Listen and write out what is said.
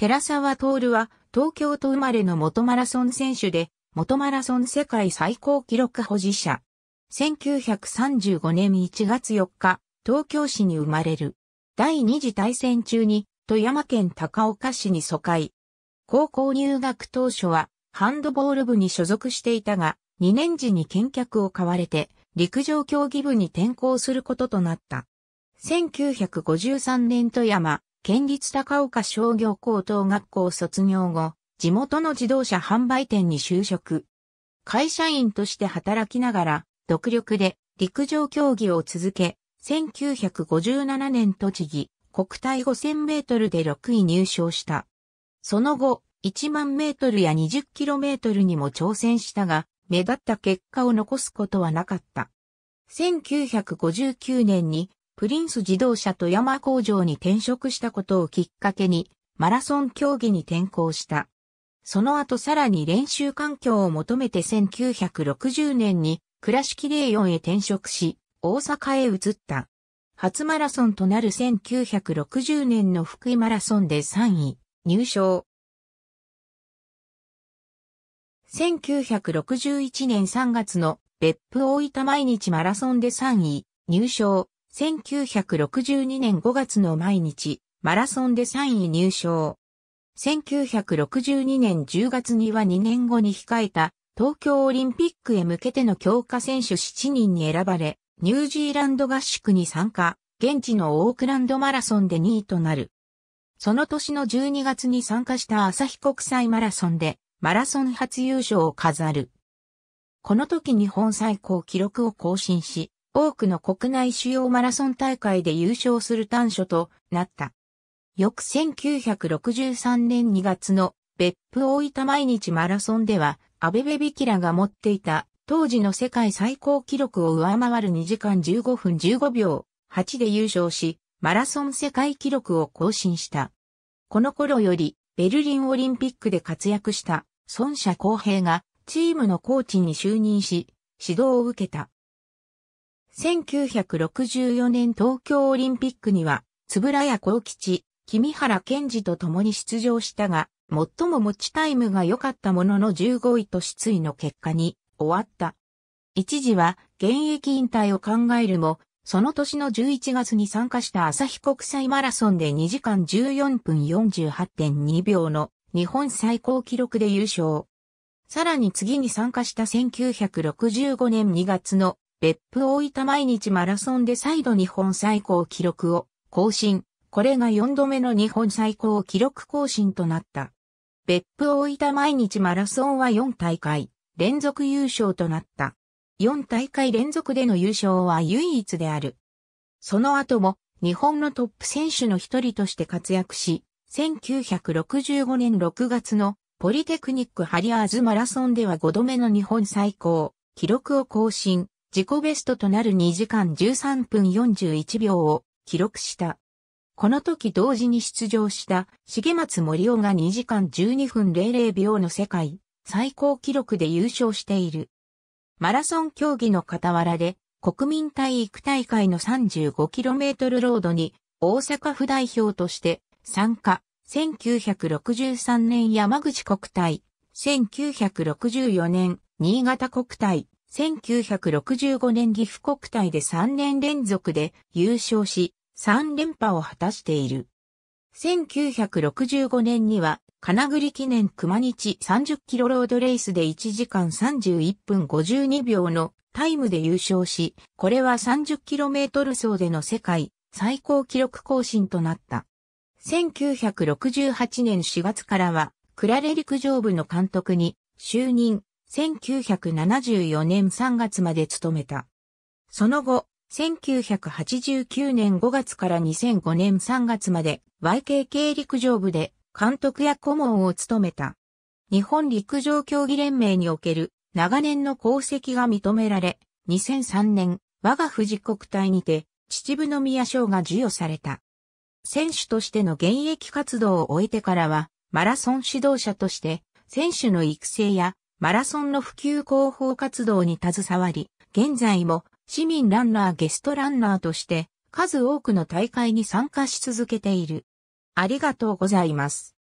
寺沢徹は東京都生まれの元マラソン選手で、元マラソン世界最高記録保持者。1935年1月4日、東京市に生まれる。第二次大戦中に富山県高岡市に疎開。高校入学当初はハンドボール部に所属していたが、2年時に見客を買われて陸上競技部に転校することとなった。1953年富山県立高岡商業高等学校卒業後、地元の自動車販売店に就職。会社員として働きながら、独力で陸上競技を続け、1957年栃木国体5000メートルで6位入賞した。その後、1万メートルや20キロメートルにも挑戦したが、目立った結果を残すことはなかった。1959年にプリンス自動車富山工場に転職したことをきっかけに、マラソン競技に転向した。その後さらに練習環境を求めて1960年に倉敷霊園へ転職し、大阪へ移った。初マラソンとなる1960年の福井マラソンで3位、入賞。1961年3月の別府大分毎日マラソンで3位、入賞。1962年5月の毎日、マラソンで3位入賞。1962年10月には2年後に控えた東京オリンピックへ向けての強化選手7人に選ばれ、ニュージーランド合宿に参加、現地のオークランドマラソンで2位となる。その年の12月に参加した朝日国際マラソンでマラソン初優勝を飾る。この時日本最高記録を更新し、多くの国内主要マラソン大会で優勝する短所となった。翌1963年2月の別府大分毎日マラソンでは、アベベビキラが持っていた当時の世界最高記録を上回る2時間15分15秒8で優勝し、マラソン世界記録を更新した。この頃よりベルリンオリンピックで活躍した孫社公平がチームのコーチに就任し、指導を受けた。1964年東京オリンピックには、つぶらや幸吉、君原健二と共に出場したが、最も持ちタイムが良かったものの15位と失意の結果に終わった。一時は現役引退を考えるも、その年の11月に参加した朝日国際マラソンで2時間14分48.2秒の日本最高記録で優勝。さらに次に参加した1965年2月の別府大分毎日マラソンで再度日本最高記録を更新。これが4度目の日本最高記録更新となった。別府大分毎日マラソンは4大会連続優勝となった。4大会連続での優勝は唯一である。その後も日本のトップ選手の一人として活躍し、1965年6月のポリテクニックハリアーズマラソンでは5度目の日本最高記録を更新。自己ベストとなる2時間13分41秒を記録した。この時同時に出場した重松森夫が2時間12分00秒の世界最高記録で優勝している。マラソン競技の傍らで国民体育大会の 35km ロードに大阪府代表として参加。1963年山口国体、1964年新潟国体、1965年岐阜国体で3年連続で優勝し、3連覇を果たしている。1965年には、金栗記念熊日30キロロードレースで1時間31分52秒のタイムで優勝し、これは3 0トル走での世界最高記録更新となった。1968年4月からは、クラレ陸上部の監督に就任、1974年3月まで務めた。その後、1989年5月から2005年3月まで YKK 陸上部で監督や顧問を務めた。日本陸上競技連盟における長年の功績が認められ、2003年、我が富士国体にて秩父宮賞が授与された。選手としての現役活動を終えてからは、マラソン指導者として、選手の育成やマラソンの普及広報活動に携わり、現在も市民ランナーゲストランナーとして数多くの大会に参加し続けている。ありがとうございます。